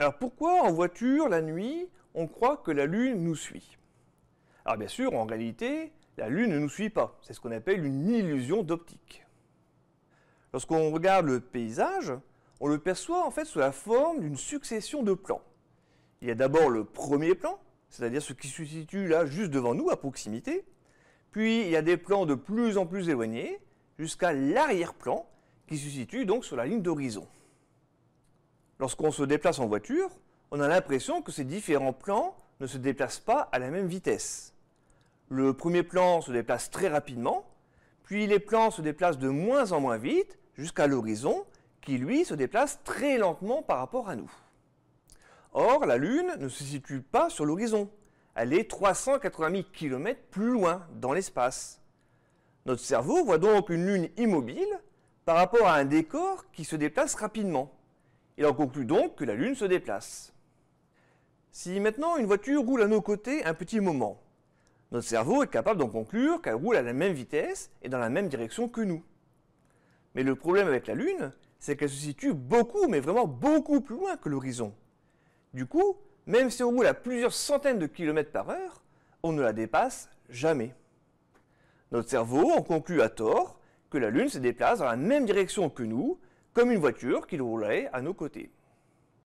Alors pourquoi en voiture, la nuit, on croit que la Lune nous suit Alors bien sûr, en réalité, la Lune ne nous suit pas. C'est ce qu'on appelle une illusion d'optique. Lorsqu'on regarde le paysage, on le perçoit en fait sous la forme d'une succession de plans. Il y a d'abord le premier plan, c'est-à-dire ce qui se situe là juste devant nous, à proximité. Puis il y a des plans de plus en plus éloignés, jusqu'à l'arrière-plan, qui se situe donc sur la ligne d'horizon. Lorsqu'on se déplace en voiture, on a l'impression que ces différents plans ne se déplacent pas à la même vitesse. Le premier plan se déplace très rapidement, puis les plans se déplacent de moins en moins vite jusqu'à l'horizon qui, lui, se déplace très lentement par rapport à nous. Or, la Lune ne se situe pas sur l'horizon. Elle est 380 000 km plus loin dans l'espace. Notre cerveau voit donc une Lune immobile par rapport à un décor qui se déplace rapidement. Il en conclut donc que la Lune se déplace. Si maintenant une voiture roule à nos côtés un petit moment, notre cerveau est capable d'en conclure qu'elle roule à la même vitesse et dans la même direction que nous. Mais le problème avec la Lune, c'est qu'elle se situe beaucoup, mais vraiment beaucoup plus loin que l'horizon. Du coup, même si on roule à plusieurs centaines de kilomètres par heure, on ne la dépasse jamais. Notre cerveau en conclut à tort que la Lune se déplace dans la même direction que nous comme une voiture qui roulait à nos côtés.